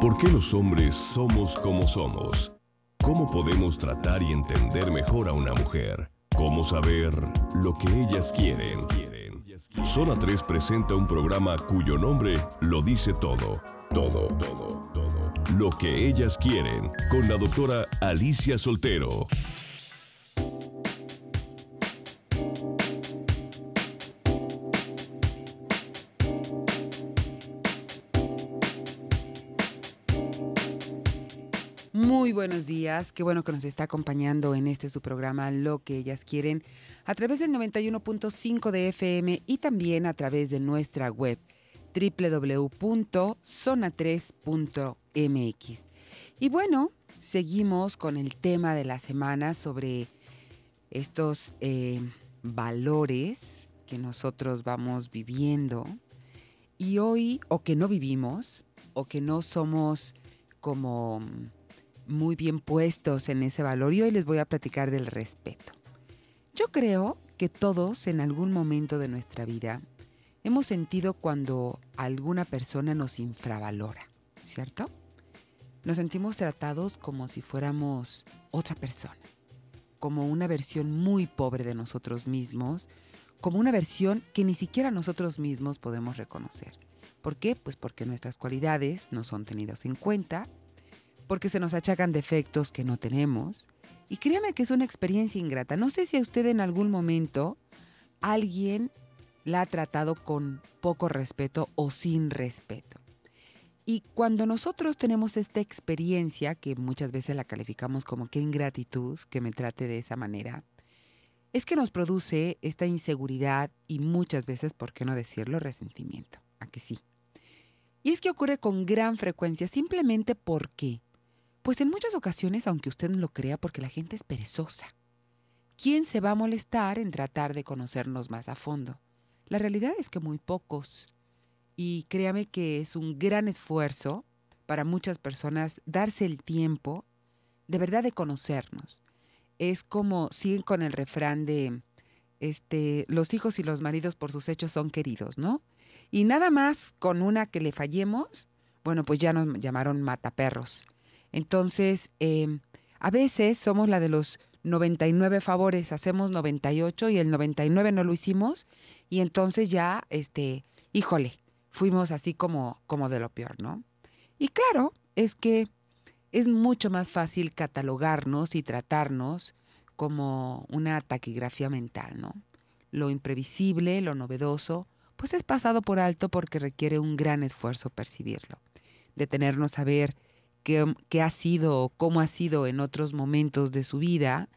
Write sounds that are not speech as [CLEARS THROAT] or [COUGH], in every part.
¿Por qué los hombres somos como somos? ¿Cómo podemos tratar y entender mejor a una mujer? ¿Cómo saber lo que ellas quieren? Zona 3 presenta un programa cuyo nombre lo dice todo, todo, todo, todo. Lo que ellas quieren, con la doctora Alicia Soltero. días. Qué bueno que nos está acompañando en este su programa Lo que ellas quieren a través del 91.5 de FM y también a través de nuestra web www.zona3.mx. Y bueno, seguimos con el tema de la semana sobre estos eh, valores que nosotros vamos viviendo y hoy o que no vivimos o que no somos como muy bien puestos en ese valor y hoy les voy a platicar del respeto. Yo creo que todos en algún momento de nuestra vida hemos sentido cuando alguna persona nos infravalora, ¿cierto? Nos sentimos tratados como si fuéramos otra persona, como una versión muy pobre de nosotros mismos, como una versión que ni siquiera nosotros mismos podemos reconocer. ¿Por qué? Pues porque nuestras cualidades no son tenidas en cuenta porque se nos achacan defectos que no tenemos. Y créame que es una experiencia ingrata. No sé si a usted en algún momento alguien la ha tratado con poco respeto o sin respeto. Y cuando nosotros tenemos esta experiencia, que muchas veces la calificamos como qué ingratitud que me trate de esa manera, es que nos produce esta inseguridad y muchas veces, ¿por qué no decirlo?, resentimiento. ¿A que sí? Y es que ocurre con gran frecuencia, simplemente porque pues en muchas ocasiones, aunque usted no lo crea, porque la gente es perezosa. ¿Quién se va a molestar en tratar de conocernos más a fondo? La realidad es que muy pocos. Y créame que es un gran esfuerzo para muchas personas darse el tiempo de verdad de conocernos. Es como siguen con el refrán de este, los hijos y los maridos por sus hechos son queridos, ¿no? Y nada más con una que le fallemos, bueno, pues ya nos llamaron mataperros. Entonces, em, a veces somos la de los 99 favores, hacemos 98 y el 99 no lo hicimos y entonces ya, este, híjole, fuimos así como, como de lo peor, ¿no? Y claro, es que es mucho más fácil catalogarnos y tratarnos como una taquigrafía mental, ¿no? Lo imprevisible, lo novedoso, pues es pasado por alto porque requiere un gran esfuerzo percibirlo. Detenernos a ver qué, ha sido o cómo ha sido en otros momentos de su vida,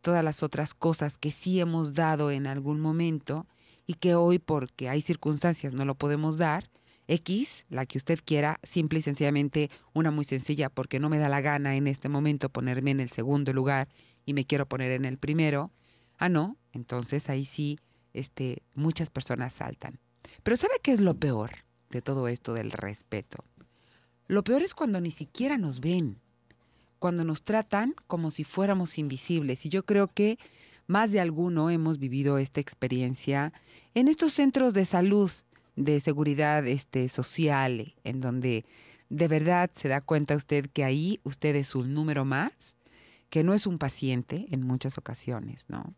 todas las otras cosas que sí hemos dado en algún momento y que hoy porque hay circunstancias no lo podemos dar, X, la que usted quiera, simple y sencillamente una muy sencilla, porque no me da la gana en este momento ponerme en el segundo lugar y me quiero poner en el primero. Ah, no, entonces ahí sí este, muchas personas saltan. Pero ¿sabe qué es lo peor de todo esto del respeto? Lo peor es cuando ni siquiera nos ven, cuando nos tratan como si fuéramos invisibles. Y yo creo que más de alguno hemos vivido esta experiencia en estos centros de salud, de seguridad este, social, en donde de verdad se da cuenta usted que ahí usted es un número más, que no es un paciente en muchas ocasiones, ¿no?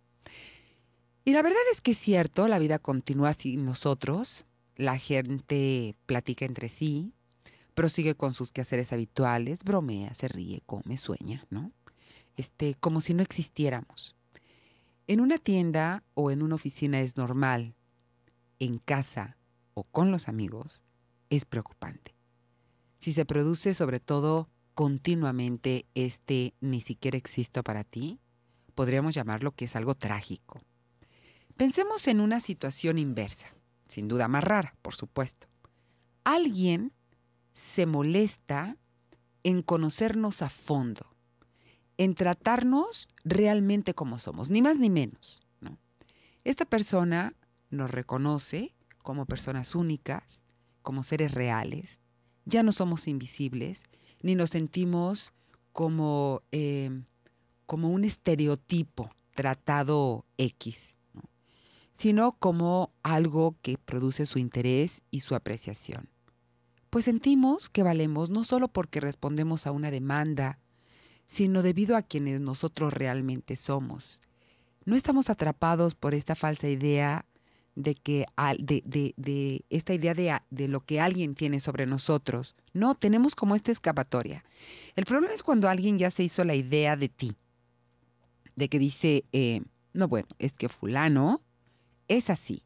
Y la verdad es que es cierto, la vida continúa sin nosotros, la gente platica entre sí, Prosigue con sus quehaceres habituales, bromea, se ríe, come, sueña, ¿no? Este, como si no existiéramos. En una tienda o en una oficina es normal, en casa o con los amigos es preocupante. Si se produce sobre todo continuamente este ni siquiera existo para ti, podríamos llamarlo que es algo trágico. Pensemos en una situación inversa, sin duda más rara, por supuesto. Alguien se molesta en conocernos a fondo, en tratarnos realmente como somos, ni más ni menos. Esta persona nos reconoce como personas únicas, como seres reales, ya no somos invisibles, ni nos sentimos como, eh, como un estereotipo tratado X, sino como algo que produce su interés y su apreciación pues sentimos que valemos no solo porque respondemos a una demanda, sino debido a quienes nosotros realmente somos. No estamos atrapados por esta falsa idea de que de, de, de esta idea de, lo que alguien tiene sobre nosotros. No, tenemos como esta escapatoria. El problema es cuando alguien ya se hizo la idea de ti, de que dice, eh, no, bueno, es que fulano es así.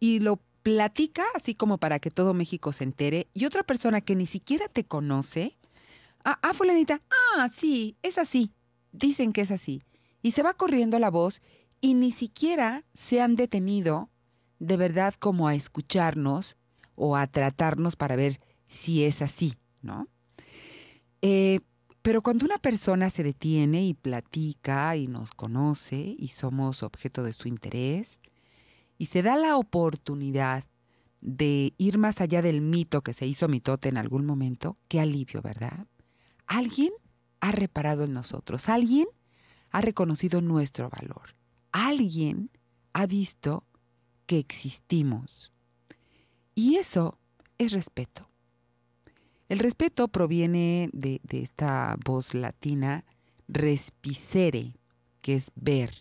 Y lo platica así como para que todo México se entere y otra persona que ni siquiera te conoce, ah, ah, fulanita, ah, sí, es así, dicen que es así. Y se va corriendo la voz y ni siquiera se han detenido de verdad como a escucharnos o a tratarnos para ver si es así, ¿no? Eh, pero cuando una persona se detiene y platica y nos conoce y somos objeto de su interés, y se da la oportunidad de ir más allá del mito que se hizo mitote en algún momento, qué alivio, ¿verdad? Alguien ha reparado en nosotros, alguien ha reconocido nuestro valor, alguien ha visto que existimos. Y eso es respeto. El respeto proviene de, de esta voz latina, respicere, que es ver,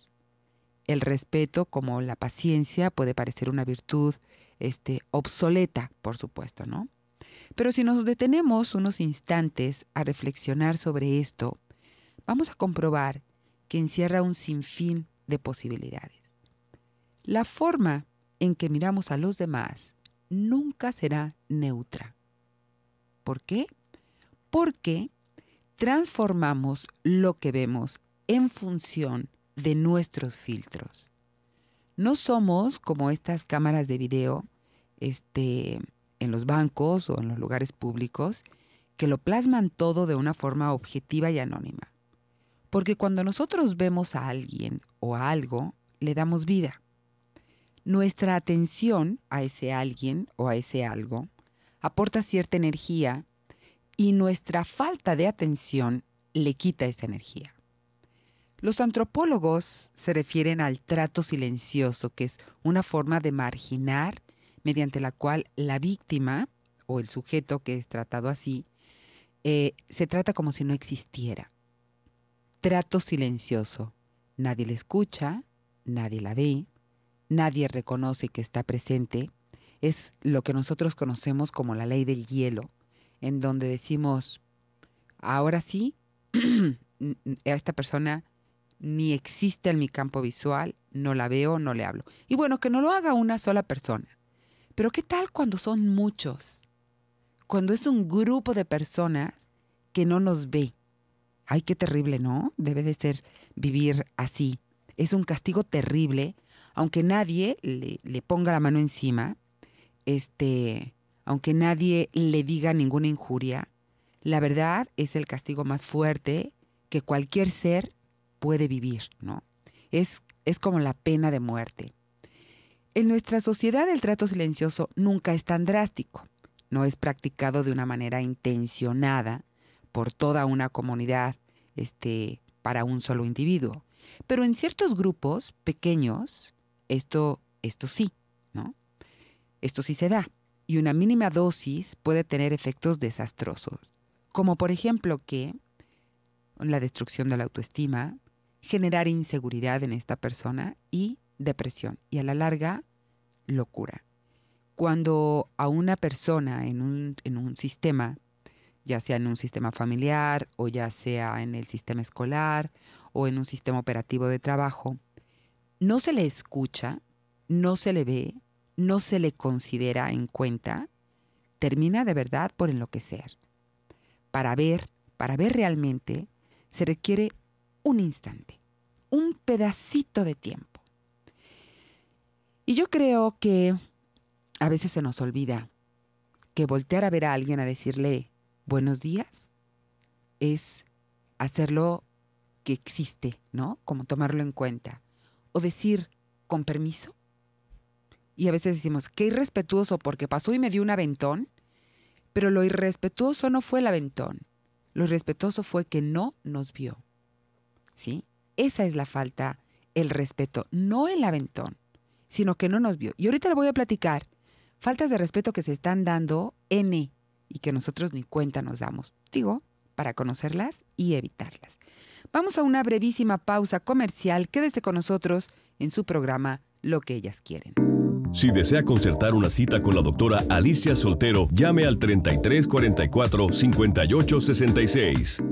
el respeto como la paciencia puede parecer una virtud este, obsoleta, por supuesto, ¿no? Pero si nos detenemos unos instantes a reflexionar sobre esto, vamos a comprobar que encierra un sinfín de posibilidades. La forma en que miramos a los demás nunca será neutra. ¿Por qué? Porque transformamos lo que vemos en función de nuestros filtros. No somos como estas cámaras de video este, en los bancos o en los lugares públicos que lo plasman todo de una forma objetiva y anónima. Porque cuando nosotros vemos a alguien o a algo, le damos vida. Nuestra atención a ese alguien o a ese algo aporta cierta energía y nuestra falta de atención le quita esa energía. Los antropólogos se refieren al trato silencioso, que es una forma de marginar mediante la cual la víctima o el sujeto que es tratado así eh, se trata como si no existiera. Trato silencioso. Nadie le escucha, nadie la ve, nadie reconoce que está presente. Es lo que nosotros conocemos como la ley del hielo, en donde decimos, ahora sí, [CLEARS THROAT] a esta persona ni existe en mi campo visual, no la veo, no le hablo. Y bueno, que no lo haga una sola persona. Pero ¿qué tal cuando son muchos? Cuando es un grupo de personas que no nos ve. Ay, qué terrible, ¿no? Debe de ser vivir así. Es un castigo terrible, aunque nadie le, ponga la mano encima, este, aunque nadie le diga ninguna injuria. La verdad es el castigo más fuerte que cualquier ser puede vivir, ¿no? Es, es como la pena de muerte. En nuestra sociedad el trato silencioso nunca es tan drástico, no es practicado de una manera intencionada por toda una comunidad este, para un solo individuo. Pero en ciertos grupos pequeños, esto, esto sí, ¿no? Esto sí se da. Y una mínima dosis puede tener efectos desastrosos, como por ejemplo que la destrucción de la autoestima, generar inseguridad en esta persona y depresión y a la larga locura. Cuando a una persona en un, sistema, ya sea en un sistema familiar o ya sea en el sistema escolar o en un sistema operativo de trabajo, no se le escucha, no se le ve, no se le considera en cuenta, termina de verdad por enloquecer. Para ver, para ver realmente, se requiere un instante, un pedacito de tiempo. Y yo creo que a veces se nos olvida que voltear a ver a alguien a decirle buenos días es hacerlo que existe, ¿no? Como tomarlo en cuenta. O decir con permiso. Y a veces decimos, qué irrespetuoso porque pasó y me dio un aventón. Pero lo irrespetuoso no fue el aventón. Lo irrespetuoso fue que no nos vio. ¿sí? Esa es la falta, el respeto, no el aventón, sino que no nos vio. Y ahorita le voy a platicar faltas de respeto que se están dando N y que nosotros ni cuenta nos damos. Digo, para conocerlas y evitarlas. Vamos a una brevísima pausa comercial. Quédese con nosotros en su programa Lo que ellas quieren. Si desea concertar una cita con la doctora Alicia Soltero, llame al 3344 5866.